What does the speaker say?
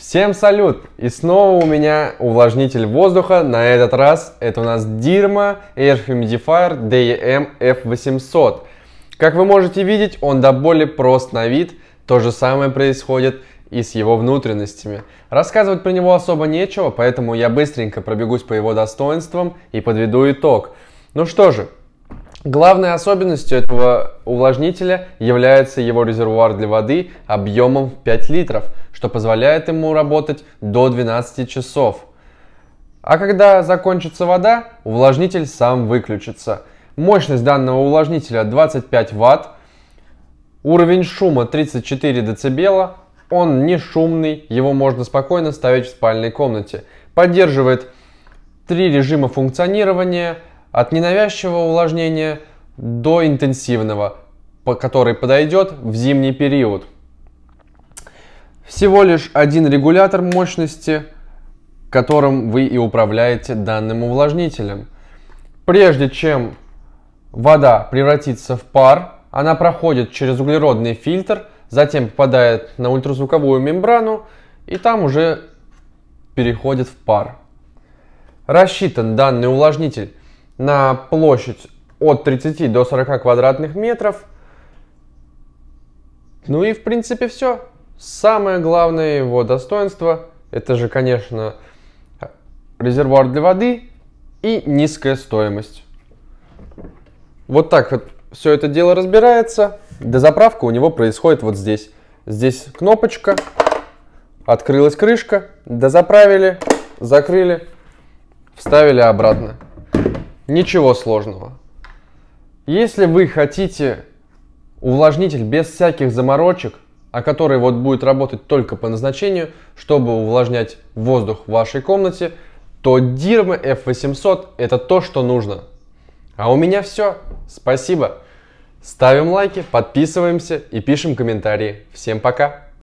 Всем салют! И снова у меня увлажнитель воздуха, на этот раз это у нас Dirma Air Humidifier DEM F800. Как вы можете видеть, он до боли прост на вид, то же самое происходит и с его внутренностями. Рассказывать про него особо нечего, поэтому я быстренько пробегусь по его достоинствам и подведу итог. Ну что же, Главной особенностью этого увлажнителя является его резервуар для воды объемом 5 литров, что позволяет ему работать до 12 часов. А когда закончится вода, увлажнитель сам выключится. Мощность данного увлажнителя 25 Вт, уровень шума 34 дБ, он не шумный, его можно спокойно ставить в спальной комнате. Поддерживает три режима функционирования – от ненавязчивого увлажнения до интенсивного, который подойдет в зимний период. Всего лишь один регулятор мощности, которым вы и управляете данным увлажнителем. Прежде чем вода превратится в пар, она проходит через углеродный фильтр, затем попадает на ультразвуковую мембрану и там уже переходит в пар. Рассчитан данный увлажнитель на площадь от 30 до 40 квадратных метров. Ну и в принципе все. Самое главное его достоинство это же, конечно, резервуар для воды и низкая стоимость. Вот так вот все это дело разбирается. Дозаправка у него происходит вот здесь. Здесь кнопочка, открылась крышка, дозаправили, закрыли, вставили обратно. Ничего сложного. Если вы хотите увлажнитель без всяких заморочек, а который вот будет работать только по назначению, чтобы увлажнять воздух в вашей комнате, то Dirma F800 это то, что нужно. А у меня все. Спасибо. Ставим лайки, подписываемся и пишем комментарии. Всем пока!